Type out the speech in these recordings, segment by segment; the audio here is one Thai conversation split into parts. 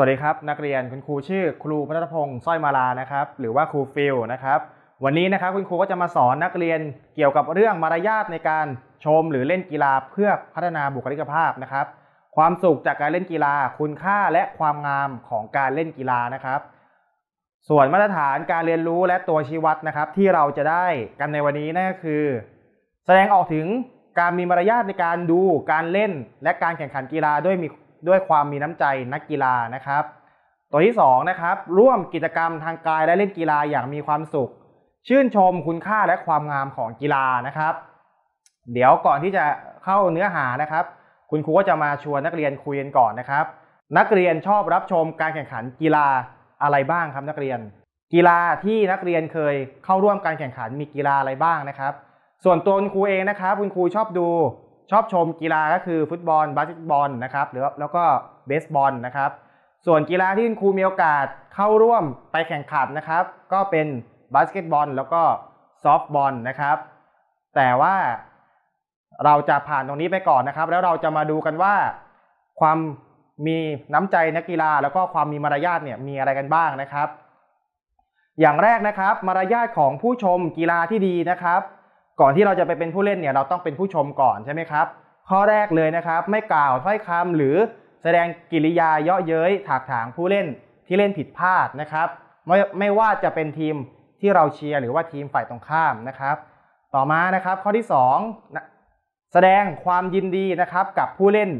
วัสดีครับนักเรียนคุณครูชื่อครูพัฒพงศ์สร้อยมาลานะครับหรือว่าครูฟิลนะครับวันนี้นะครับคุณครูก็จะมาสอนนักเรียนเกี่ยวกับเรื่องมารยาทในการชมหรือเล่นกีฬาเพื่อพัฒนาบุคลิกภาพนะครับ ความสุขจากการเล่นกีฬาคุณค่าและความงามของการเล่นกีฬานะครับ ส่วนมาตรฐานการเรียนรู้และตัวชี้วัดนะครับ ที่เราจะได้กันในวันนี้นั่นก็คือ แสดงออกถึงการมีมารยาทในการดูการเล่นและการแข่งขันกีฬาด้วยมีด้วยความมีน้ำใจนักกีฬานะครับ ตัวที่2นะครับร่วมกิจกรรมทางกายและเล่นกีฬาอย่างมีความสุข ชื่นชมคุณค่าและความงามของกีฬานะครับ เดี๋ยวก่อนที่จะเข้าเนื้อหานะครับ คุณครูก็จะมาชวนนักเรียนคุยกันก่อนนะครับ นักเรียนชอบรับชมการแข่งขันกีฬาอะไรบ้างครับนักเรียน กีฬาที่นักเรียนเคยเข้าร่วมการแข่งขันมีกีฬาอะไรบ้างนะครับส่วนตัวคุณครูเองนะครับคุณครูชอบดูชอบชมกีฬาก็คือ ฟุตบอลบาสเกตบอล นะครับหรือแล้วก็เบสบอลนะครับส่วนกีฬาที่ครูมีโอกาสเข้าร่วมไปแข่งขันนะครับ ก็เป็นบาสเกตบอลแล้วก็ซอฟบอลนะครับ แต่ว่าเราจะผ่านตรงนี้ไปก่อนนะครับ แล้วเราจะมาดูกันว่าความมีน้ำใจนักกีฬา แล้วก็ความมีมารยาทเนี่ยมีอะไรกันบ้างนะครับ อย่างแรกนะครับ มารยาทของผู้ชมกีฬาที่ดีนะครับก่อนที่เราจะไปเป็นผู้เล่นเนี่ยเราต้องเป็นผู้ชมก่อนใช่ไหมครับข้อแรกเลยนะครับ ไม่กล่าวถ้อยคำหรือแสดงกิริยาเยาะเย้ยถากถางผู้เล่นที่เล่นผิดพลาดนะครับ ไม่ไม่ว่าจะเป็นทีมที่เราเชียร์หรือว่าทีมฝ่ายตรงข้ามนะครับ ต่อมานะครับข้อที่2นะแสดงความยินดีนะครับกับผู้เล่น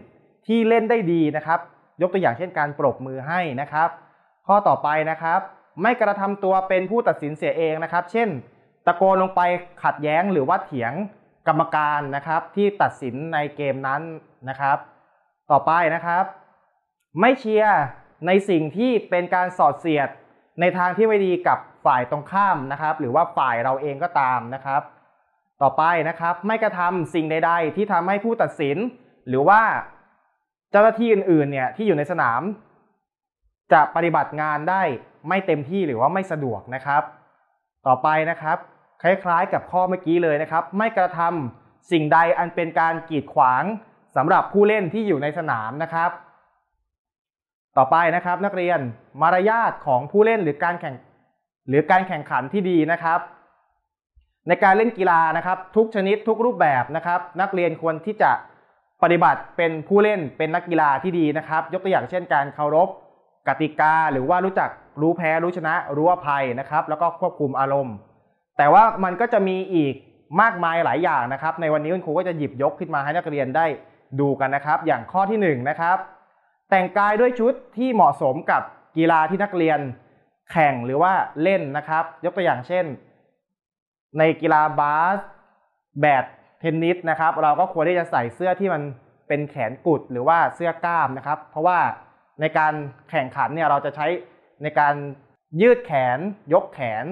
ที่เล่นได้ดีนะครับ ยกตัวอย่างเช่นการปรบมือให้นะครับ ข้อต่อไปนะครับไม่กระทำตัวเป็นผู้ตัดสินเสียเองนะครับ เช่นตะโกนลงไปขัดแย้งหรือว่าเถียงกรรมการนะครับ ที่ตัดสินในเกมนั้นนะครับ ต่อไปนะครับ ไม่เชียร์ในสิ่งที่เป็นการสอดเสียดในทางที่ไม่ดีกับฝ่ายตรงข้ามนะครับ หรือว่าฝ่ายเราเองก็ตามนะครับ ต่อไปนะครับ ไม่กระทำสิ่งใด ๆ ที่ทำให้ผู้ตัดสินหรือว่าเจ้าหน้าที่อื่น ๆ เนี่ยที่อยู่ในสนาม จะปฏิบัติงานได้ไม่เต็มที่หรือว่าไม่สะดวกนะครับ ต่อไปนะครับคล้าย ๆ กับข้อเมื่อกี้เลยนะครับ ไม่กระทำสิ่งใดอันเป็นการกีดขวางสำหรับผู้เล่นที่อยู่ในสนามนะครับ ต่อไปนะครับ นักเรียนมารยาทของผู้เล่นหรือการแข่ง หรือการแข่งขันที่ดีนะครับ ในการเล่นกีฬานะครับ ทุกชนิดทุกรูปแบบนะครับ นักเรียนควรที่จะปฏิบัติเป็นผู้เล่นเป็นนักกีฬาที่ดีนะครับ ยกตัวอย่างเช่น การเคารพกติกา หรือว่ารู้จักรู้แพ้รู้ชนะรู้อภัยนะครับ แล้วก็ควบคุมอารมณ์แต่ว่ามันก็จะมีอีกมากมายหลายอย่างนะครับในวันนี้คุณครูก็จะหยิบยกขึ้นมาให้นักเรียนได้ดูกันนะครับ อย่างข้อที่1นนะครับแต่งกายด้วยชุดที่เหมาะสมกับกีฬาที่นักเรียน แข่งหรือว่าเล่นนะครับ ยกตัวอย่างเช่นในกีฬาบาสแบดเทนนิสนะครับ เราก็ควรที่จะใส่เสื้อที่มันเป็นแขนกุดหรือว่าเสื้อกล้ามนะครับ เพราะว่าในการแข่งขันเนี่ยเราจะใช้ในการยืดแขน ยกแขน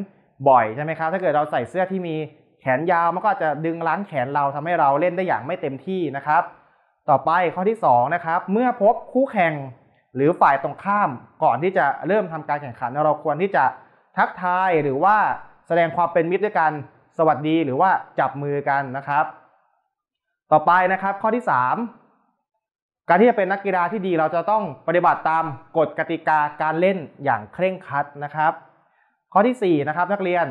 บ่อยใช่ไหมครับถ้าเกิดเราใส่เสื้อที่มีแขนยาวมันก็จะดึงล้างแขนเราทำให้เราเล่นได้อย่างไม่เต็มที่นะครับ ต่อไปข้อที่2นะครับเมื่อพบคู่แข่งหรือฝ่ายตรงข้ามก่อนที่จะเริ่มทำการแข่งขัน เราควรที่จะทักทายหรือว่าแสดงความเป็นมิตรด้วยกันสวัสดี หรือว่าจับมือกันนะครับ ต่อไปนะครับข้อที่3การที่จะเป็นนักกีฬาที่ดี เราจะต้องปฏิบัติตามกฎกติกาการเล่นอย่างเคร่งครัดนะครับข้อที่ 4 นะครับ นักเรียน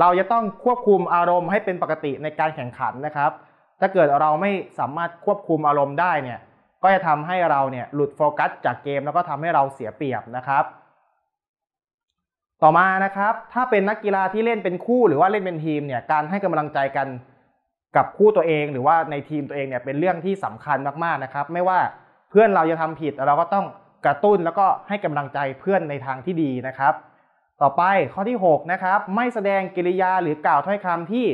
เราจะต้องควบคุมอารมณ์ให้เป็นปกติในการแข่งขันนะครับ ถ้าเกิดเราไม่สามารถควบคุมอารมณ์ได้เนี่ย ก็จะทำให้เราเนี่ยหลุดโฟกัสจากเกม แล้วก็ทำให้เราเสียเปรียบนะครับ ต่อมานะครับ ถ้าเป็นนักกีฬาที่เล่นเป็นคู่ หรือว่าเล่นเป็นทีมเนี่ยการให้กำลังใจกันกับคู่ตัวเอง หรือว่าในทีมตัวเองเนี่ยเป็นเรื่องที่สำคัญมากๆนะครับ ไม่ว่าเพื่อนเราจะทำผิดเราก็ต้องกระตุ้นแล้วก็ให้กำลังใจเพื่อนในทางที่ดีนะครับต่อไปข้อที่6นะครับไม่แสดงกิริยาหรือกล่าวถ้อยคำที่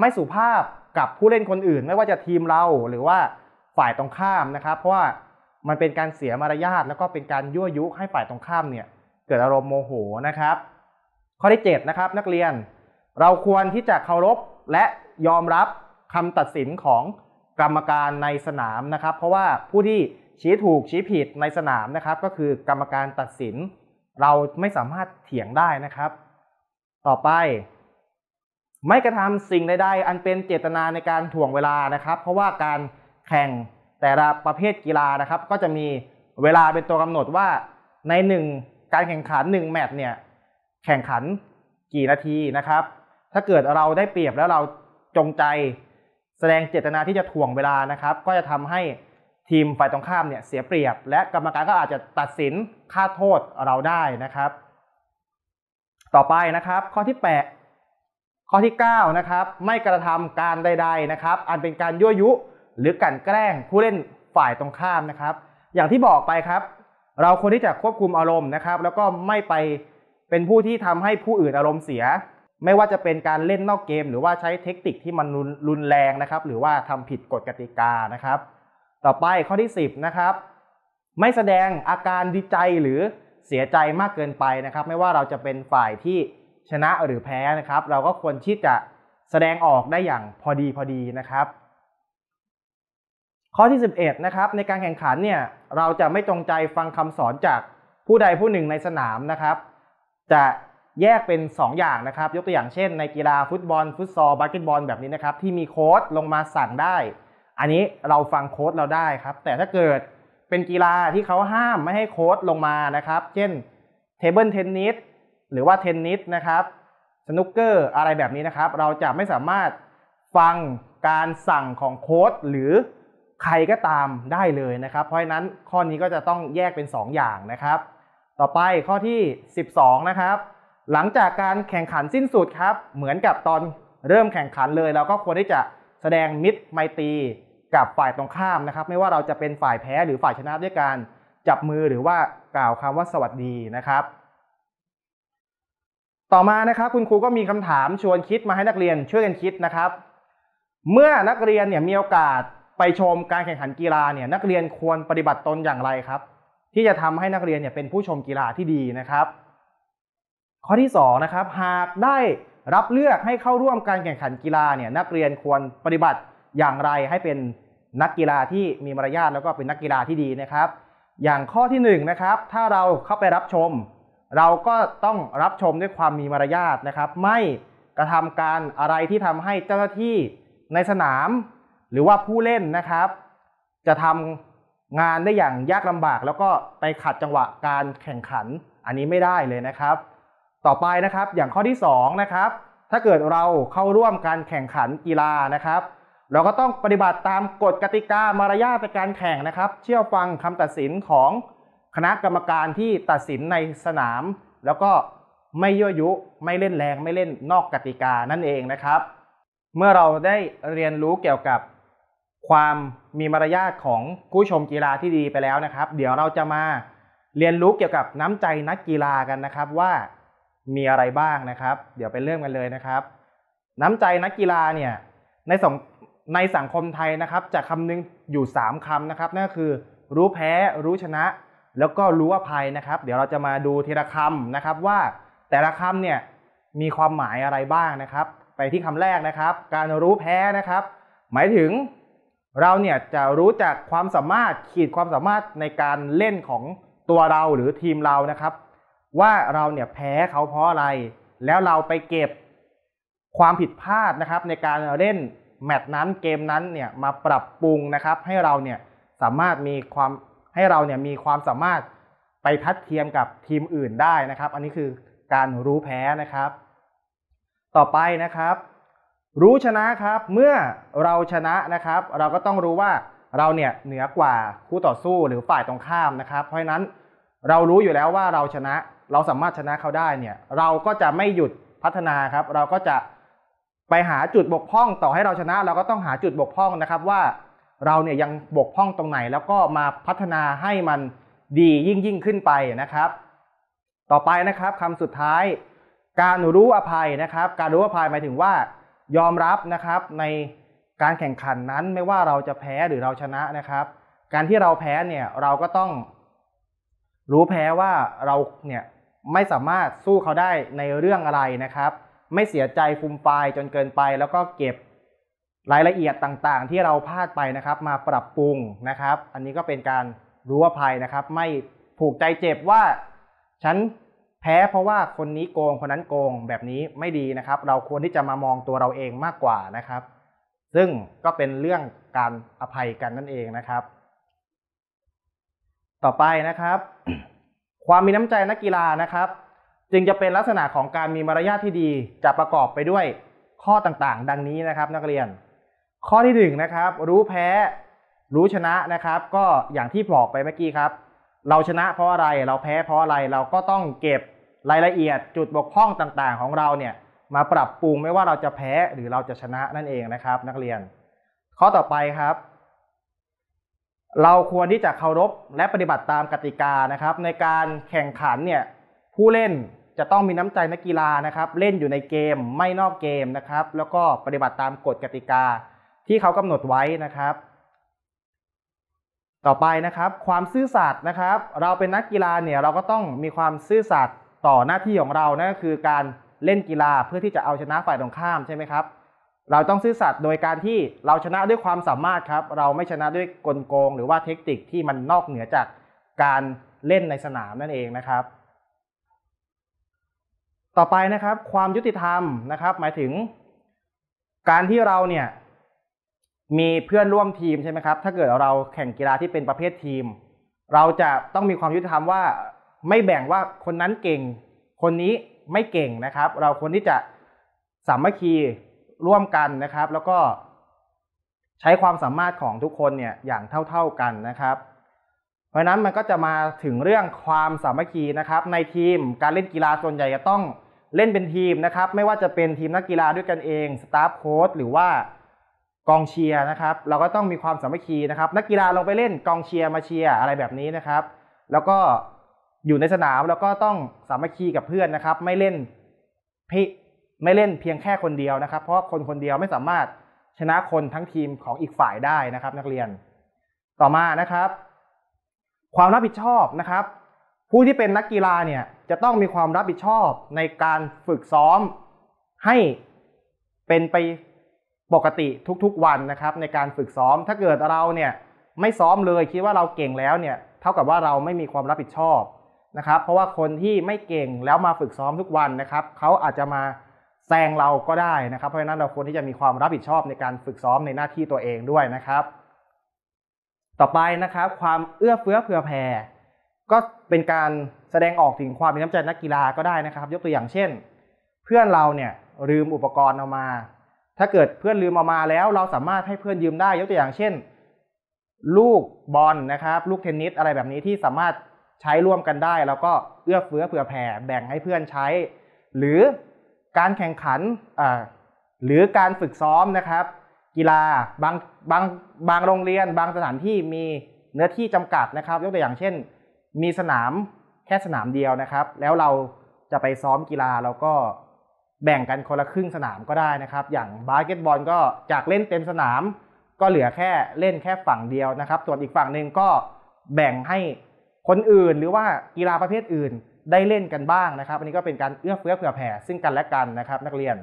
ไม่สุภาพกับผู้เล่นคนอื่น ไม่ว่าจะทีมเราหรือว่าฝ่ายตรงข้ามนะครับ เพราะว่ามันเป็นการเสียมารยาทแล้วก็เป็นการยั่วยุให้ฝ่ายตรงข้ามเนี่ยเกิดอารมณ์โมโหนะครับ ข้อที่7นะครับนักเรียนเราควรที่จะเคารพและยอมรับคำตัดสินของกรรมการในสนามนะครับ เพราะว่าผู้ที่ชี้ถูกชี้ผิดในสนามนะครับก็คือกรรมการตัดสินเราไม่สามารถเถียงได้นะครับ ต่อไป ไม่กระทำสิ่งใดๆอันเป็นเจตนาในการถ่วงเวลานะครับ เพราะว่าการแข่งแต่ละประเภทกีฬานะครับ ก็จะมีเวลาเป็นตัวกำหนดว่า ในหนึ่งการแข่งขัน1แมตช์เนี่ย แข่งขันกี่นาทีนะครับ ถ้าเกิดเราได้เปรียบแล้วเราจงใจแสดงเจตนาที่จะถ่วงเวลานะครับ ก็จะทำให้ทีมฝ่ายตรงข้ามเนี่ยเสียเปรียบและกรรมการก็อาจจะตัดสินค่าโทษเราได้นะครับ ต่อไปนะครับ ข้อที่ 8 ข้อที่9นะครับไม่กระทำการใด ๆ นะครับ อันเป็นการยั่วยุหรือกันแกล้งผู้เล่นฝ่ายตรงข้ามนะครับ อย่างที่บอกไปครับ เราควรที่จะควบคุมอารมณ์นะครับ แล้วก็ไม่ไปเป็นผู้ที่ทำให้ผู้อื่นอารมณ์เสีย ไม่ว่าจะเป็นการเล่นนอกเกม หรือว่าใช้เทคนิคที่มันรุนแรงนะครับ หรือว่าทำผิดกฎกติกานะครับต่อไปข้อที่ 10นะครับไม่แสดงอาการดีใจ หรือเสียใจมากเกินไปนะครับ ไม่ว่าเราจะเป็นฝ่ายที่ชนะหรือแพ้นะครับ เราก็ควรที่จะแสดงออกได้อย่างพอดีพอดีนะครับ ข้อที่ 11นะครับในการแข่งขันเนี่ยเราจะไม่จงใจฟังคำสอนจากผู้ใดผู้หนึ่งในสนามนะครับ จะแยกเป็น 2 อย่างนะครับ ยกตัวอย่างเช่น ในกีฬาฟุตบอลฟุตซอลบาสเกตบอล แบบนี้นะครับที่มีโค้ดลงมาสั่งได้อันนี้เราฟังโค้ดเราได้ครับ แต่ถ้าเกิดเป็นกีฬาที่เขาห้ามไม่ให้โค้ดลงมานะครับ เช่นเทเบิลเทนนิสหรือว่าเทนนิสนะครับสนุกเกอร์อะไรแบบนี้นะครับ เราจะไม่สามารถฟังการสั่งของโค้ดหรือใครก็ตามได้เลยนะครับ เพราะฉะนั้นข้อนี้ก็จะต้องแยกเป็น 2 อย่างนะครับ ต่อไปข้อที่ 12 นะครับ หลังจากการแข่งขันสิ้นสุดครับ เหมือนกับตอนเริ่มแข่งขันเลยเราก็ควรที่จะแสดงมิตรไมตรีกับฝ่ายตรงข้ามนะครับ ไม่ว่าเราจะเป็นฝ่ายแพ้หรือฝ่ายชนะด้วยการจับมือหรือว่ากล่าวคำว่าสวัสดีนะครับ ต่อมานะครับ คุณครูก็มีคำถามชวนคิดมาให้นักเรียนช่วยกันคิดนะครับ เมื่อนักเรียนเนี่ยมีโอกาสไปชมการแข่งขันกีฬาเนี่ยนักเรียนควรปฏิบัติตนอย่างไรครับ ที่จะทำให้นักเรียนเนี่ยเป็นผู้ชมกีฬาที่ดีนะครับ ข้อที่2นะครับหากได้รับเลือกให้เข้าร่วมการแข่งขันกีฬาเนี่ยนักเรียนควรปฏิบัติอย่างไรให้เป็นนักกีฬาที่มีมารยาทแล้วก็เป็นนักกีฬาที่ดีนะครับ อย่างข้อที่1นนะครับถ้าเราเข้าไปรับชม เราก็ต้องรับชมด้วยความมีมารยาทนะครับ ไม่กระทำการอะไรที่ทำให้เจ้าหน้าที่ในสนาม หรือว่าผู้เล่นนะครับ จะทำงานได้อย่างยากลำบาก แล้วก็ไปขัดจังหวะการแข่งขันอันนี้ไม่ได้เลยนะครับ ต่อไปนะครับอย่างข้อที่2นะครับถ้าเกิดเราเข้าร่วมการแข่งขันกีฬานะครับเราก็ต้องปฏิบัติตามกฎกติกามารยาทในการแข่งนะครับ เชื่อฟังคำตัดสินของคณะกรรมการที่ตัดสินในสนาม แล้วก็ไม่ยั่วยุไม่เล่นแรงไม่เล่นนอกกติกานั่นเองนะครับ เมื่อเราได้เรียนรู้เกี่ยวกับความมีมารยาทของผู้ชมกีฬาที่ดีไปแล้วนะครับ เดี๋ยวเราจะมาเรียนรู้เกี่ยวกับน้ำใจนักกีฬากันนะครับว่ามีอะไรบ้างนะครับ เดี๋ยวไปเริ่มกันเลยนะครับ น้ำใจนักกีฬาเนี่ยในสงในสังคมไทยนะครับจะคำนึงอยู่3คำนะครับนั่นคือรู้แพ้ รู้ชนะ แล้วก็รู้อภัยนะครับ เดี๋ยวเราจะมาดูทีละคำนะครับ ว่าแต่ละคำเนี่ยมีความหมายอะไรบ้างนะครับ ไปที่คำแรกนะครับ การรู้แพ้นะครับ หมายถึงเราเนี่ยจะรู้จักความสามารถขีดความสามารถในการเล่นของตัวเราหรือทีมเรานะครับ ว่าเราเนี่ยแพ้เขาเพราะอะไร แล้วเราไปเก็บความผิดพลาดนะครับ ในการเล่นแมตช์นั้นเกมนั้นเนี่ยมาปรับปรุงนะครับ ให้เราเนี่ยสามารถมีความให้เราเนี่ยมีความสามารถไปทัดเทียมกับทีมอื่นได้นะครับ อันนี้คือการรู้แพ้นะครับ ต่อไปนะครับ รู้ชนะครับเมื่อเราชนะนะครับ เราก็ต้องรู้ว่าเราเนี่ยเหนือกว่าคู่ต่อสู้หรือฝ่ายตรงข้ามนะครับ เพราะนั้นเรารู้อยู่แล้วว่าเราชนะเราสามารถชนะเขาได้เนี่ย เราก็จะไม่หยุดพัฒนาครับ เราก็จะไปหาจุดบกพร่องต่อให้เราชนะ เราก็ต้องหาจุดบกพร่องนะครับ ว่าเราเนี่ยยังบกพร่องตรงไหนแล้วก็มาพัฒนาให้มันดียิ่งยิ่งขึ้นไปนะครับ ต่อไปนะครับคำสุดท้าย การรู้อภัยนะครับ การรู้อภัยหมายถึงว่า ยอมรับนะครับ ในการแข่งขันนั้นไม่ว่าเราจะแพ้หรือเราชนะนะครับ การที่เราแพ้เนี่ยเราก็ต้องรู้แพ้ว่าเราเนี่ยไม่สามารถสู้เขาได้ในเรื่องอะไรนะครับไม่เสียใจฟุมไฟจนเกินไป แล้วก็เก็บรายละเอียดต่างๆ ที่เราพลาดไปนะครับ มาปรับปรุงนะครับ อันนี้ก็เป็นการรู้ว่าภัยนะครับ ไม่ผูกใจเจ็บว่าฉันแพ้เพราะว่าคนนี้โกงคนนั้นโกงแบบนี้ไม่ดีนะครับ เราควรที่จะมามองตัวเราเองมากกว่านะครับ ซึ่งก็เป็นเรื่องการอภัยกันนั่นเองนะครับ ต่อไปนะครับความมีน้ำใจนักกีฬานะครับจึงจะเป็นลักษณะของการมีมารยาทที่ดีจะประกอบไปด้วยข้อต่างๆ ดังนี้นะครับ นักเรียน ข้อที่1นะครับ รู้แพ้ รู้ชนะนะครับ ก็อย่างที่บอกไปเมื่อกี้ครับ เราชนะเพราะอะไรเราแพ้เพราะอะไรเราก็ต้องเก็บรายละเอียดจุดบกพร่องต่างๆ ของเราเนี่ย มาปรับปรุงไม่ว่าเราจะแพ้หรือเราจะชนะนั่นเองนะครับนักเรียนข้อต่อไปครับ เราควรที่จะเคารพและปฏิบัติตามกติกานะครับ ในการแข่งขันเนี่ยผู้เล่นจะต้องมีน้ำใจนักกีฬานะครับ เล่นอยู่ในเกมไม่นอกเกมนะครับ แล้วก็ปฏิบัติตามกฎกติกา ที่เขากำหนดไว้นะครับ ต่อไปนะครับ ความซื่อสัตย์นะครับ เราเป็นนักกีฬาเนี่ยเราก็ต้องมีความซื่อสัตย์ต่อหน้าที่ของเรานั่นก็คือการเล่นกีฬาเพื่อที่จะเอาชนะฝ่ายตรงข้ามใช่ไหมครับ เราต้องซื่อสัตย์โดยการที่เราชนะด้วยความสามารถครับ เราไม่ชนะด้วยกลโกงหรือว่าเทคนิคที่มันนอกเหนือจากการเล่นในสนามนั่นเองนะครับต่อไปนะครับความยุติธรรมนะครับ หมายถึงการที่เราเนี่ย มีเพื่อนร่วมทีมใช่ไหมครับ ถ้าเกิดเราแข่งกีฬาที่เป็นประเภททีม เราจะต้องมีความยุติธรรมว่าไม่แบ่งว่าคนนั้นเก่ง คนนี้ไม่เก่งนะครับ เราคนที่จะสามัคคีร่วมกันนะครับ แล้วก็ใช้ความสามารถของทุกคนเนี่ยอย่างเท่าๆกันนะครับเพราะนั้นมันก็จะมาถึงเรื่องความสามัคคีนะครับ ในทีมการเล่นกีฬาส่วนใหญ่จะต้องเล่นเป็นทีมนะครับ ไม่ว่าจะเป็นทีมนักกีฬาด้วยกันเองสตาฟโค้ชหรือว่ากองเชียร์นะครับ เราก็ต้องมีความสามัคคีนะครับนักกีฬาลงไปเล่นกองเชียร์มาเชียร์อะไรแบบนี้นะครับ แล้วก็อยู่ในสนามแล้วก็ต้องสามัคคีกับเพื่อนนะครับ ไม่เล่นพิไม่เล่นเพียงแค่คนเดียวนะครับ เพราะคนคนเดียวไม่สามารถชนะคนทั้งทีมของอีกฝ่ายได้นะครับ นักเรียน ต่อมานะครับความรับผิดชอบนะครับ ผู้ที่เป็นนักกีฬาเนี่ยจะต้องมีความรับผิดชอบในการฝึกซ้อมให้เป็นไปปกติทุกๆวันนะครับ ในการฝึกซ้อมถ้าเกิดเราเนี่ยไม่ซ้อมเลยคิดว่าเราเก่งแล้วเนี่ย เท่ากับว่าเราไม่มีความรับผิดชอบนะครับ เพราะว่าคนที่ไม่เก่งแล้วมาฝึกซ้อมทุกวันนะครับเขาอาจจะมาแซงเราก็ได้นะครับเพราะฉะนั้นเราควรที่จะมีความรับผิดชอบในการฝึกซ้อมในหน้าที่ตัวเองด้วยนะครับต่อไปนะครับ ความเอื้อเฟื้อเผื่อแผ่ก็เป็นการแสดงออกถึงความมีน้ำใจนักกีฬาก็ได้นะครับ ยกตัวอย่างเช่น เพื่อนเราเนี่ย ลืมอุปกรณ์เอามา ถ้าเกิดเพื่อนลืมเอามาแล้ว เราสามารถให้เพื่อนยืมได้ ยกตัวอย่างเช่น ลูกบอลนะครับ ลูกเทนนิสอะไรแบบนี้ที่สามารถใช้ร่วมกันได้ แล้วก็เอื้อเฟื้อเผื่อแผ่แบ่งให้เพื่อนใช้ หรือการแข่งขันหรือการฝึกซ้อมนะครับกีฬาบางบางบางโรงเรียนบางสถานที่มีเนื้อที่จำกัดนะครับ ยกตัวอย่างเช่น มีสนามแค่สนามเดียวนะครับ แล้วเราจะไปซ้อมกีฬาเราก็แบ่งกันคนละครึ่งสนามก็ได้นะครับ อย่างบาสเกตบอลก็จากเล่นเต็มสนาม ก็เหลือแค่เล่นแค่ฝั่งเดียวนะครับส่วนอีกฝั่งหนึ่งก็แบ่งให้คนอื่น หรือว่ากีฬาประเภทอื่นได้เล่นกันบ้างนะครับอันนี้ก็เป็นการเอื้อเฟื้อเผื่อแผ่ซึ่งกันและกันนะครับ นักเรียน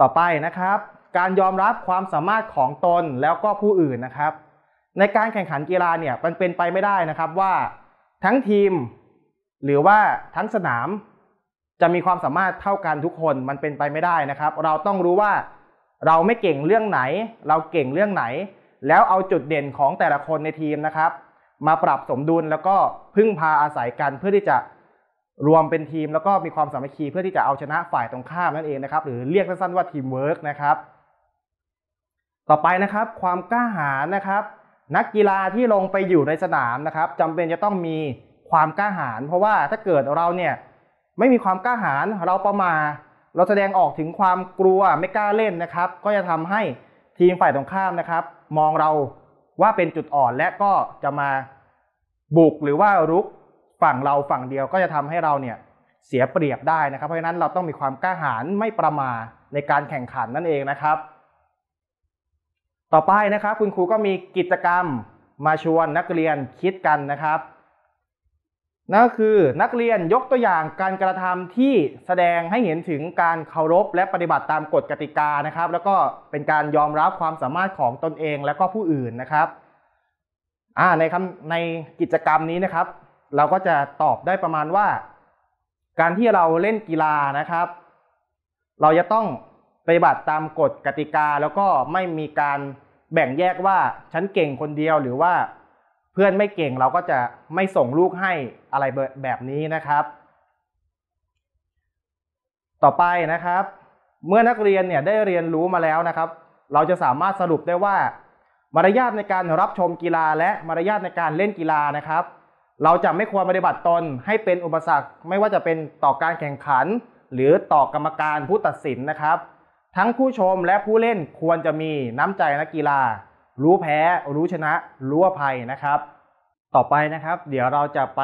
ต่อไปนะครับ การยอมรับความสามารถของตนแล้วก็ผู้อื่นนะครับ ในการแข่งขันกีฬาเนี่ยมันเป็นไปไม่ได้นะครับว่าทั้งทีมหรือว่าทั้งสนามจะมีความสามารถเท่ากันทุกคนมันเป็นไปไม่ได้นะครับ เราต้องรู้ว่าเราไม่เก่งเรื่องไหน เราเก่งเรื่องไหน แล้วเอาจุดเด่นของแต่ละคนในทีมนะครับ มาปรับสมดุลแล้วก็พึ่งพาอาศัยกันเพื่อที่จะรวมเป็นทีมแล้วก็มีความสามัคคีเพื่อที่จะเอาชนะฝ่ายตรงข้ามนั่นเองนะครับ หรือเรียกสั้นๆว่าทีมเวิร์กนะครับ ต่อไปนะครับ ความกล้าหาญนะครับ นักกีฬาที่ลงไปอยู่ในสนามนะครับจำเป็นจะต้องมีความกล้าหาญเพราะว่าถ้าเกิดเราเนี่ยไม่มีความกล้าหาญเราประมาเราแสดงออกถึงความกลัวไม่กล้าเล่นนะครับ ก็จะทำให้ทีมฝ่ายตรงข้ามนะครับ มองเราว่าเป็นจุดอ่อนและก็จะมาบุกหรือว่ารุกฝั่งเราฝั่งเดียวก็จะทำให้เราเนี่ยเสียเปรียบได้นะครับ เพราะฉะนั้นเราต้องมีความกล้าหาญไม่ประมาทในการแข่งขันนั่นเองนะครับ ต่อไปนะครับ คุณครูก็มีกิจกรรมมาชวนนักเรียนคิดกันนะครับนั่นคือนักเรียนยกตัวอย่างการกระทำที่แสดงให้เห็นถึงการเคารพและปฏิบัติตามกฎกติกานะครับ แล้วก็เป็นการยอมรับความสามารถของตนเองและก็ผู้อื่นนะครับในคำในกิจกรรมนี้นะครับเราก็จะตอบได้ประมาณว่า การที่เราเล่นกีฬานะครับ เราจะต้องปฏิบัติตามกฎกติกา แล้วก็ไม่มีการแบ่งแยกว่าฉันเก่งคนเดียวหรือว่า เพื่อนไม่เก่งเราก็จะไม่ส่งลูกให้อะไรแบบนี้นะครับ ต่อไปนะครับ เมื่อนักเรียนเนี่ยได้เรียนรู้มาแล้วนะครับ เราจะสามารถสรุปได้ว่ามารยาทในการรับชมกีฬาและมารยาทในการเล่นกีฬานะครับเราจะไม่ควรปฏิบัติตนให้เป็นอุปสรรคไม่ว่าจะเป็นต่อการแข่งขัน หรือต่อกรรมการผู้ตัดสินนะครับ ทั้งผู้ชมและผู้เล่นควรจะมีน้ำใจนักกีฬา รู้แพ้ รู้ชนะรู้อภัยนะครับ ต่อไปนะครับ เดี๋ยวเราจะไป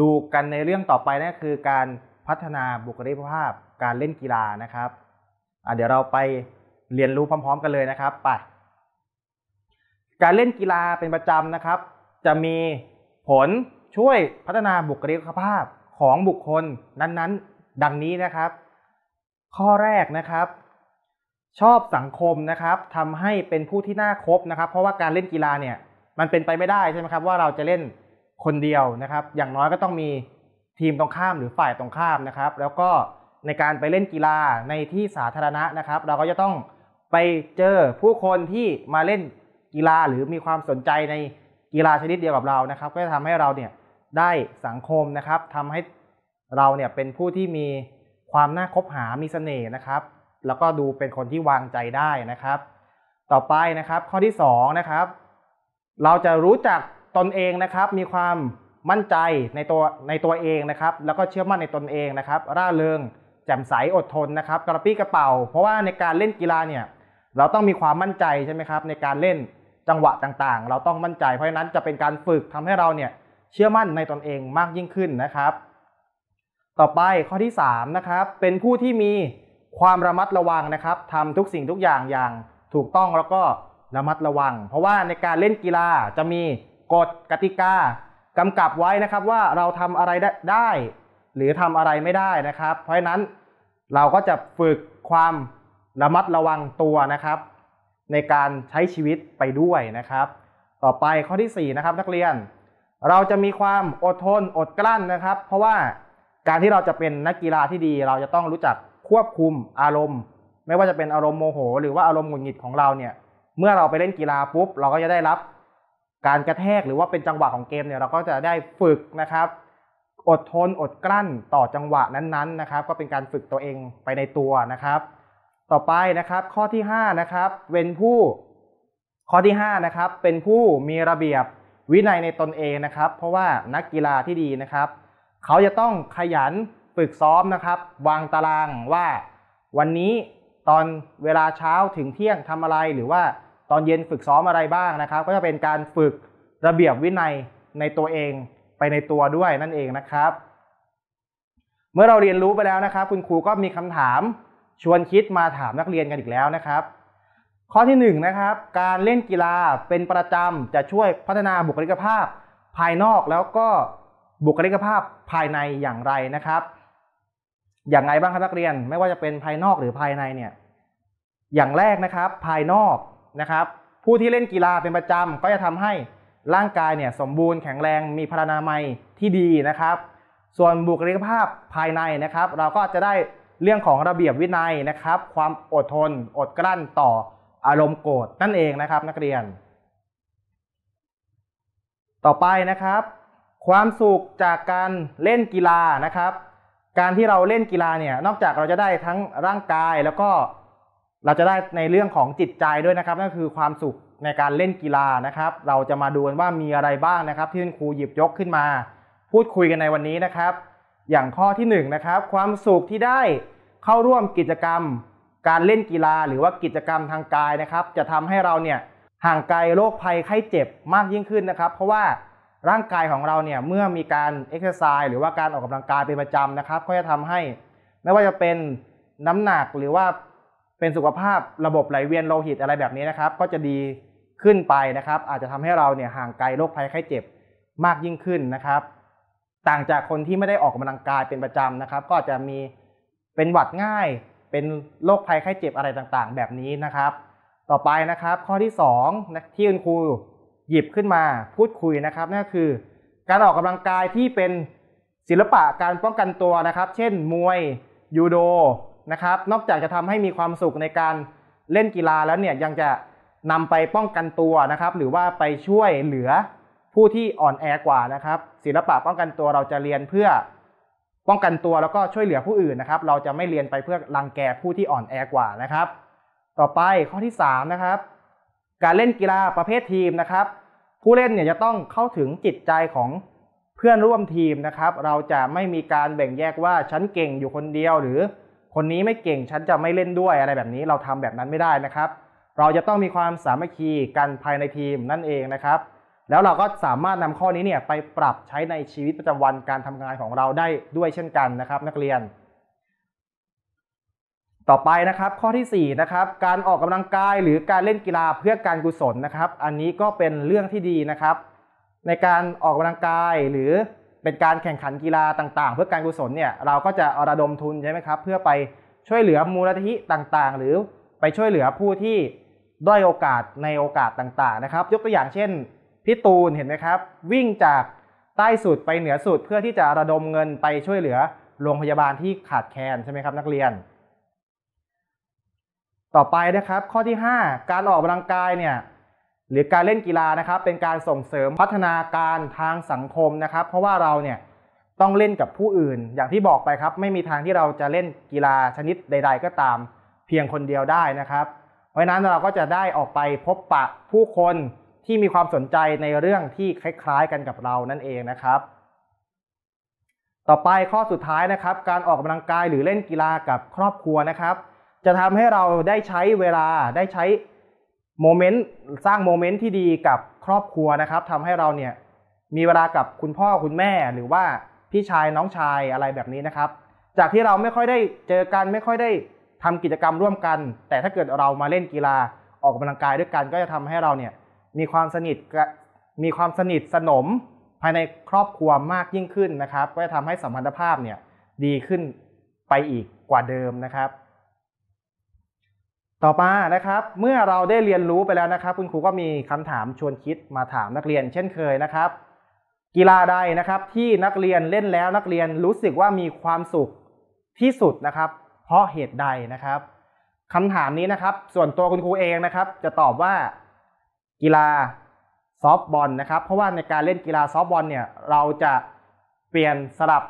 ดูกันในเรื่องต่อไปนั่นคือ การพัฒนาบุคลิกภาพ การเล่นกีฬานะครับเดี๋ยวเราไปเรียนรู้พร้อมๆ กันเลยนะครับไปการเล่นกีฬาเป็นประจำนะครับ จะมีผลช่วยพัฒนาบุคลิกภาพของบุคคลนั้นๆดังนี้นะครับ ข้อแรกนะครับ ชอบสังคมนะครับทำให้เป็นผู้ที่น่าคบนะครับ เพราะว่าการเล่นกีฬาเนี่ยมันเป็นไปไม่ได้ใช่ไหมครับว่าเราจะเล่นคนเดียวนะครับ อย่างน้อยก็ต้องมีทีมตรงข้ามหรือฝ่ายตรงข้ามนะครับ แล้วก็ในการไปเล่นกีฬาในที่สาธารณะนะครับ เราก็จะต้องไปเจอผู้คนที่มาเล่นกีฬาหรือมีความสนใจในกีฬาชนิดเดียวกับเรานะครับก็จะทำให้เราเนี่ยได้สังคมนะครับทำให้เราเนี่ยเป็นผู้ที่มีความน่าคบหา มีเสน่ห์นะครับ แล้วก็ดูเป็นคนที่วางใจได้นะครับ ต่อไปนะครับ ข้อที่2นะครับเราจะรู้จักตนเองนะครับ มีความมั่นใจในตัวในตัวเองนะครับ แล้วก็เชื่อมั่นในตนเองนะครับ ร่าเริงแจ่มใสอดทนนะครับ กระปี้กระเป๋า เพราะว่าในการเล่นกีฬาเนี่ยเราต้องมีความมั่นใจใช่ไหมครับในการเล่นจังหวะต่างๆ เราต้องมั่นใจ เพราะฉะนั้นจะเป็นการฝึกทำให้เราเนี่ยเชื่อมั่นในตนเองมากยิ่งขึ้นนะครับ ต่อไปข้อที่3นะครับ เป็นผู้ที่มีความระมัดระวังนะครับทำทุกสิ่งทุกอย่างอย่างถูกต้องแล้วก็ระมัดระวัง เพราะว่าในการเล่นกีฬาจะมีกฎกติกากำกับไว้นะครับ ว่าเราทำอะไรได้ หรือทำอะไรไม่ได้นะครับ เพราะฉะนั้นเราก็จะฝึกความระมัดระวังตัวนะครับในการใช้ชีวิตไปด้วยนะครับ ต่อไปข้อที่4นะครับ นักเรียน เราจะมีความอดทนอดกลั้นนะครับ เพราะว่าการที่เราจะเป็นนักกีฬาที่ดี เราจะต้องรู้จักควบคุมอารมณ์ ไม่ว่าจะเป็นอารมณ์โมโหหรือว่าอารมณ์หงุดหงิดของเราเนี่ย เมื่อเราไปเล่นกีฬาปุ๊บเราก็จะได้รับ การกระแทกหรือว่าเป็นจังหวะของเกมเนี่ยเราก็จะได้ฝึกนะครับ อดทนอดกลั้นต่อจังหวะนั้นๆนะครับ ก็เป็นการฝึกตัวเองไปในตัวนะครับต่อไปนะครับข้อที่5นะครับเป็นผู้ข้อที่5นะครับ เป็นผู้มีระเบียบวินัยในตนเองนะครับ เพราะว่านักกีฬาที่ดีนะครับ เขาจะต้องขยันฝึกซ้อมนะครับ วางตารางว่าวันนี้ตอนเวลาเช้าถึงเที่ยงทำอะไร หรือว่าตอนเย็นฝึกซ้อมอะไรบ้างนะครับ ก็จะเป็นการฝึกระเบียบวินัยในตัวเองไปในตัวด้วยนั่นเองนะครับ เมื่อเราเรียนรู้ไปแล้วนะครับ คุณครูก็มีคำถามชวนคิดมาถามนักเรียนกันอีกแล้วนะครับ ข้อที่1นนะครับ การเล่นกีฬาเป็นประจำจะช่วยพัฒนาบุคลิกภาพ ภายนอกแล้วก็บุคลิกภาพภายในอย่างไรนะครับอย่างไรบ้างครับนักเรียนไม่ว่าจะเป็นภายนอกหรือภายในเนี่ย อย่างแรกนะครับ ภายนอกนะครับ ผู้ที่เล่นกีฬาเป็นประจำก็จะทำให้ร่างกายเนี่ย สมบูรณ์แข็งแรงมีพลานามัยที่ดีนะครับ ส่วนบุคลิกภาพภายในนะครับ เราก็จะได้เรื่องของระเบียบวินัยนะครับ ความอดทนอดกลั้นต่ออารมณ์โกรธนั่นเองนะครับนักเรียน ต่อไปนะครับ ความสุขจากการเล่นกีฬานะครับ การที่เราเล่นกีฬาเนี่ยนอกจากเราจะได้ทั้งร่างกายแล้วก็เราจะได้ในเรื่องของจิตใจด้วยนะครับนั่นคือความสุขในการเล่นกีฬานะครับ เราจะมาดูว่ามีอะไรบ้างนะครับ ที่คครูหยิบยกขึ้นมา พูดคุยกันในวันนี้นะครับอย่างข้อที่1นนะครับความสุขที่ได้เข้าร่วมกิจกรรมการเล่นกีฬา หรือว่ากิจกรรมทางกายนะครับ จะทำให้เราเนี่ยห่างไกลโรคภัยไข้เจ็บมากยิ่งขึ้นนะครับ เพราะว่าร่างกายของเราเนี่ยเมื่อมีการเอ็กซ์ไซส์หรือว่าการออกกำลังกายเป็นประจำนะครับ ก็จะทำให้ไม่ว่าจะเป็นน้ำหนักหรือว่าเป็นสุขภาพระบบไหลเวียนโลหิตอะไรแบบนี้นะครับ ก็จะดีขึ้นไปนะครับ อาจจะทำให้เราเนี่ยห่างไกลโรคภัยไข้เจ็บมากยิ่งขึ้นนะครับต่างจากคนที่ไม่ได้ออกกำลังกายเป็นประจำนะครับ ก็จะมีเป็นหวัดง่ายเป็นโรคภัยไข้เจ็บอะไรต่างๆ แบบนี้นะครับ ต่อไปนะครับ ข้อที่ 2นะที่คุณครูหยิบขึ้นมาพูดคุยนะครับนั่นคือ การออกกำลังกายที่เป็นศิลปะการป้องกันตัวนะครับ เช่นมวยยูโดนะครับ นอกจากจะทำให้มีความสุขในการเล่นกีฬาแล้วเนี่ยยังจะนำไปป้องกันตัวนะครับ หรือว่าไปช่วยเหลือผู้ที่อ่อนแอกว่านะครับ ศิลปะป้องกันตัวเราจะเรียนเพื่อป้องกันตัวแล้วก็ช่วยเหลือผู้อื่นนะครับ เราจะไม่เรียนไปเพื่อรังแกผู้ที่อ่อนแอกว่านะครับ ต่อไปข้อที่3นะครับ การเล่นกีฬาประเภททีมนะครับ ผู้เล่นเนี่ยจะต้องเข้าถึงจิตใจของเพื่อนร่วมทีมนะครับ เราจะไม่มีการแบ่งแยกว่าฉันเก่งอยู่คนเดียวหรือคนนี้ไม่เก่งฉันจะไม่เล่นด้วย อะไรแบบนี้เราทำแบบนั้นไม่ได้นะครับ เราจะต้องมีความสามัคคีกันภายในทีมนั่นเองนะครับแล้วเราก็สามารถนำข้อนี้เนี่ยไปปรับใช้ในชีวิตประจำวันการทำงานของเราได้ด้วยเช่นกันนะครับ นักเรียน ต่อไปนะครับข้อที่ 4 นะครับ การออกกำลังกายหรือการเล่นกีฬาเพื่อการกุศลนะครับ อันนี้ก็เป็นเรื่องที่ดีนะครับ ในการออกกำลังกายหรือเป็นการแข่งขันกีฬาต่างๆ เพื่อการกุศลเนี่ยเราก็จะระดมทุนใช่ไหมครับเพื่อไปช่วยเหลือมูลนิธิต่างๆ หรือไปช่วยเหลือผู้ที่ด้อยโอกาสในโอกาสต่างๆ นะครับ ยกตัวอย่างเช่นพี่ตูนเห็นไหมครับ วิ่งจากใต้สุดไปเหนือสุดเพื่อที่จะระดมเงินไปช่วยเหลือโรงพยาบาลที่ขาดแคลนใช่ไหมครับนักเรียน ต่อไปนะครับข้อที่ 5 การออกกำลังกายเนี่ยหรือการเล่นกีฬานะครับ เป็นการส่งเสริมพัฒนาการทางสังคมนะครับ เพราะว่าเราเนี่ยต้องเล่นกับผู้อื่นอย่างที่บอกไปครับ ไม่มีทางที่เราจะเล่นกีฬาชนิดใด ๆ ก็ตามเพียงคนเดียวได้นะครับ เพราะนั้นเราก็จะได้ออกไปพบปะผู้คนที่มีความสนใจในเรื่องที่คล้ายๆกันกับเรานั่นเองนะครับ ต่อไปข้อสุดท้ายนะครับ การออกกำลังกายหรือเล่นกีฬากับครอบครัวนะครับ จะทำให้เราได้ใช้เวลาได้ใช้โมเมนต์สร้างโมเมนต์ที่ดีกับครอบครัวนะครับทำให้เราเนี่ยมีเวลากับคุณพ่อคุณแม่หรือว่าพี่ชายน้องชายอะไรแบบนี้นะครับ จากที่เราไม่ค่อยได้เจอกันไม่ค่อยได้ทำกิจกรรมร่วมกัน แต่ถ้าเกิดเรามาเล่นกีฬาออกกำลังกายด้วยกันก็จะทำให้เราเนี่ยมีความสนิทมีความสนิทสนมภายในครอบครัวมากยิ่งขึ้นนะครับ ก็จะทำให้สัมพันธภาพเนี่ยดีขึ้นไปอีกกว่าเดิมนะครับ ต่อมานะครับ เมื่อเราได้เรียนรู้ไปแล้วนะครับ คุณครูก็มีคำถามชวนคิดมาถามนักเรียนเช่นเคยนะครับ กีฬาใดนะครับ ที่นักเรียนเล่นแล้วนักเรียนรู้สึกว่ามีความสุขที่สุดนะครับ เพราะเหตุใดนะครับคำถามนี้นะครับ ส่วนตัวคุณครูเองนะครับ จะตอบว่ากีฬาซอฟบอลนะครับเพราะว่าในการเล่นกีฬาซอฟบอลเนี่ยเราจะเปลี่ยนสลับ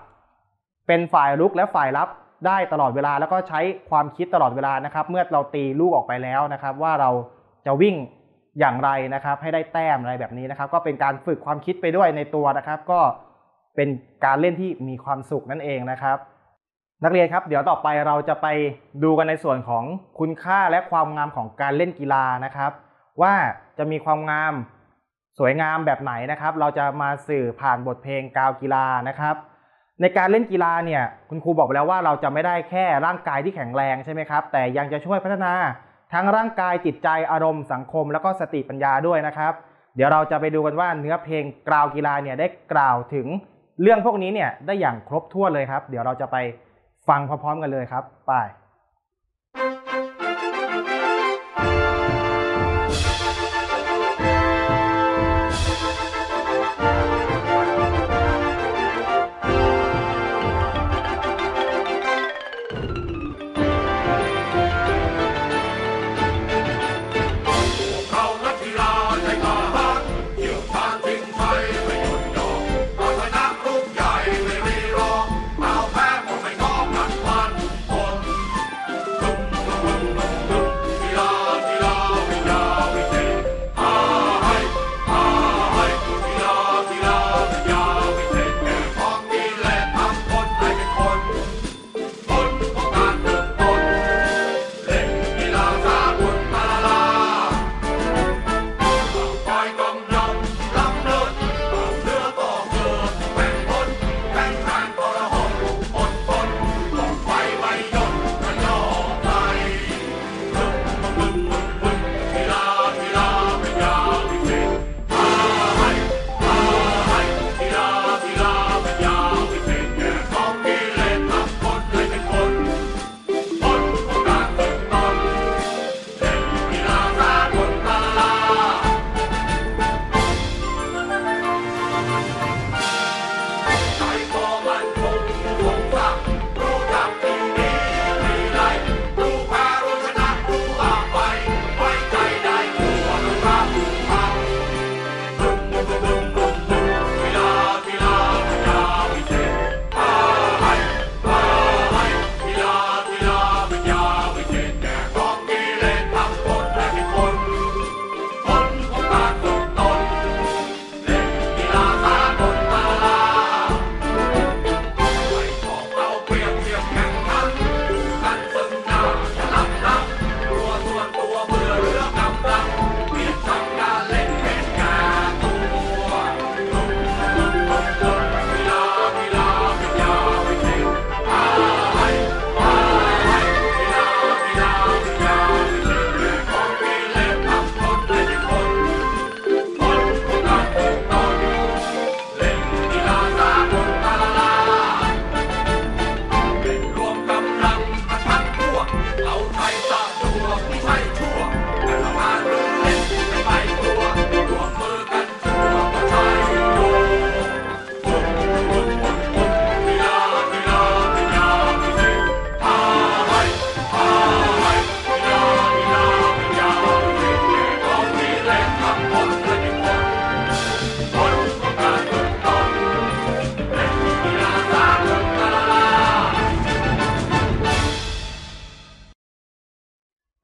เป็นฝ่ายลุกและฝ่ายรับได้ตลอดเวลา แล้วก็ใช้ความคิดตลอดเวลานะครับ เมื่อเราตีลูกออกไปแล้วนะครับ ว่าเราจะวิ่งอย่างไรนะครับ ให้ได้แต้มอะไรแบบนี้นะครับ ก็เป็นการฝึกความคิดไปด้วยในตัวนะครับ ก็เป็นการเล่นที่มีความสุขนั่นเองนะครับ นักเรียนครับ เดี๋ยวต่อไปเราจะไปดูกันในส่วนของคุณค่าและความงามของการเล่นกีฬานะครับว่าจะมีความงามสวยงามแบบไหนนะครับ เราจะมาสื่อผ่านบทเพลงกาวกีฬานะครับ ในการเล่นกีฬาเนี่ยคุณครูบอกไปแล้วว่าเราจะไม่ได้แค่ร่างกายที่แข็งแรงใช่ไหมครับแต่ยังจะช่วยพัฒนา ทั้งร่างกายจิตใจอารมณ์สังคม แล้วก็สติปัญญาด้วยนะครับ เดี๋ยวเราจะไปดูกันว่าเนื้อเพลงกล่าวกีฬาเนี่ยได้กล่าวถึง เรื่องพวกนี้เนี่ยได้อย่างครบถ้วนเลยครับ เดี๋ยวเราจะไปฟังพร้อมๆกันเลยครับไป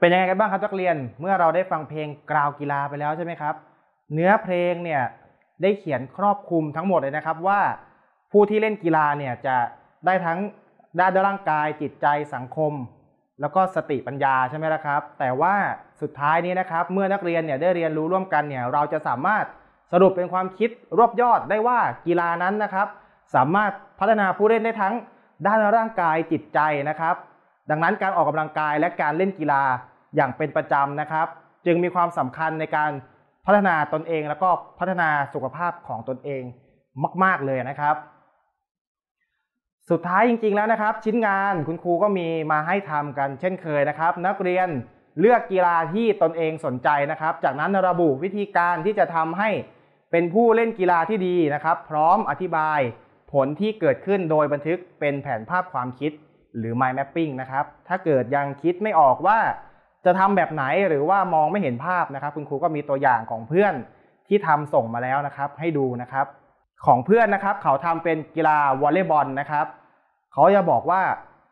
ป็นยังไงกันบ้างครับนักเรียน เมื่อเราได้ฟังเพลงกราวกีฬาไปแล้วใช่ไหมครับเนื้อเพลงเนี่ยได้เขียนครอบคลุมทั้งหมดเลยนะครับว่า ผู้ที่เล่นกีฬาเนี่ยจะได้ทั้งด้านร่างกายจิตใจสังคม แล้วก็สติปัญญาใช่ไหมละครับ แต่ว่าสุดท้ายนี้นะครับเมื่อนักเรียนเนี่ยได้เรียนรู้ร่วมกันเนี่ยเราจะสามารถสรุปเป็นความคิดรวบยอดได้ว่ากีฬานั้นนะครับ สามารถพัฒนาผู้เล่นได้ทั้ง ด้านร่างกายจิตใจนะครับ ดังนั้นการออกกำลังกายและการเล่นกีฬาอย่างเป็นประจำนะครับ จึงมีความสำคัญในการพัฒนาตนเอง แล้วก็พัฒนาสุขภาพของตนเองมาก ๆ เลยนะครับ สุดท้ายจริง ๆแล้วนะครับ ชิ้นงานคุณครูก็มีมาให้ทำกันเช่นเคยนะครับนักเรียนเลือกกีฬาที่ตนเองสนใจนะครับ จากนั้นระบุวิธีการที่จะทำให้เป็นผู้เล่นกีฬาที่ดีนะครับ พร้อมอธิบายผลที่เกิดขึ้นโดยบันทึกเป็นแผนภาพความคิดหรือ mind mapping นะครับถ้าเกิดยังคิดไม่ออกว่าจะทำแบบไหนหรือว่ามองไม่เห็นภาพนะครับคุณครูก็มีตัวอย่างของเพื่อนที่ทำส่งมาแล้วนะครับให้ดูนะครับ ของเพื่อนนะครับ เขาทำเป็นกีฬาวอลเลย์บอลนะครับเขาจะบอกว่า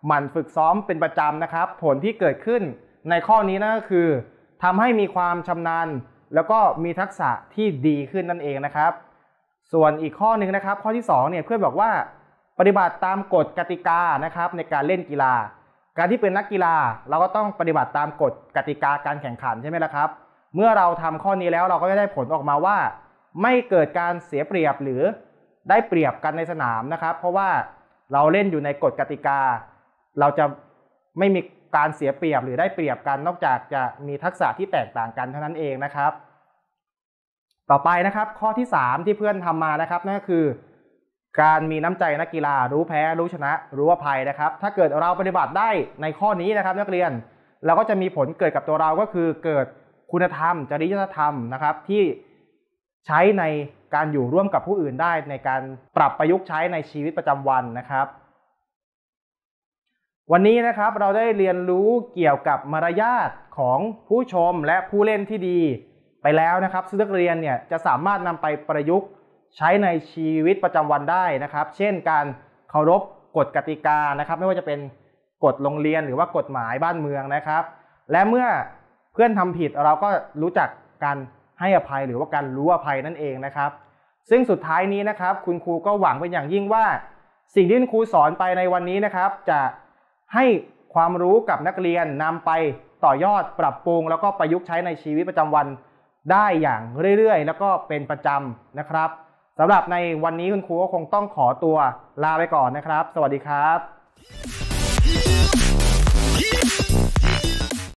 หมั่นฝึกซ้อมเป็นประจำนะครับ ผลที่เกิดขึ้น ในข้อนี้นะก็คือ ทำให้มีความชำนาญ แล้วก็มีทักษะที่ดีขึ้นนั่นเองนะครับ ส่วนอีกข้อนึงนะครับข้อที่ 2เนี่ยเพื่อนบอกว่าปฏิบัติตามกฎกติกานะครับในการเล่นกีฬาการที่เป็นนักกีฬาเราก็ต้องปฏิบัติตามกฎกติกาการแข่งขันใช่ไหมล่ะครับ เมื่อเราทำข้อนี้แล้วเราก็จะได้ผลออกมาว่า ไม่เกิดการเสียเปรียบหรือได้เปรียบกันในสนามนะครับ เพราะว่าเราเล่นอยู่ในกฎกติกา เราจะไม่มีการเสียเปรียบหรือได้เปรียบกันนอกจากจะมีทักษะที่แตกต่างกัน เท่านั้นเองนะครับ ต่อไปนะครับ ข้อที่3ที่เพื่อนทำมานะครับนั่นก็คือการมีน้ำใจนักกีฬา รู้แพ้ รู้ชนะ รู้ว่าภัยนะครับ ถ้าเกิดเราปฏิบัติได้ในข้อนี้นะครับ นักเรียน เราก็จะมีผลเกิดกับตัวเราก็คือ เกิดคุณธรรม จริยธรรมนะครับ ที่ใช้ในการอยู่ร่วมกับผู้อื่นได้ ในการปรับประยุกต์ใช้ในชีวิตประจำวันนะครับ วันนี้นะครับเราได้เรียนรู้เกี่ยวกับมารยาทของผู้ชมและผู้เล่นที่ดีไปแล้วนะครับซึ่งนักเรียนเนี่ยจะสามารถนำไปประยุกต์ใช้ในชีวิตประจำวันได้นะครับ เช่นการเคารพกฎกติกานะครับ ไม่ว่าจะเป็นกฎโรงเรียน หรือว่ากฎหมายบ้านเมืองนะครับ และเมื่อเพื่อนทำผิดเราก็รู้จักการให้อภัยหรือว่าการรู้อภัยนั่นเองนะครับ ซึ่งสุดท้ายนี้นะครับ คุณครูก็หวังเป็นอย่างยิ่งว่า สิ่งที่คุณครูสอนไปในวันนี้นะครับ จะให้ความรู้กับนักเรียนนำไปต่อยอดปรับปรุงแล้วก็ประยุกต์ใช้ในชีวิตประจำวันได้อย่างเรื่อย ๆ แล้วก็เป็นประจำนะครับสำหรับในวันนี้คุณครูก็คงต้องขอตัวลาไปก่อนนะครับ สวัสดีครับ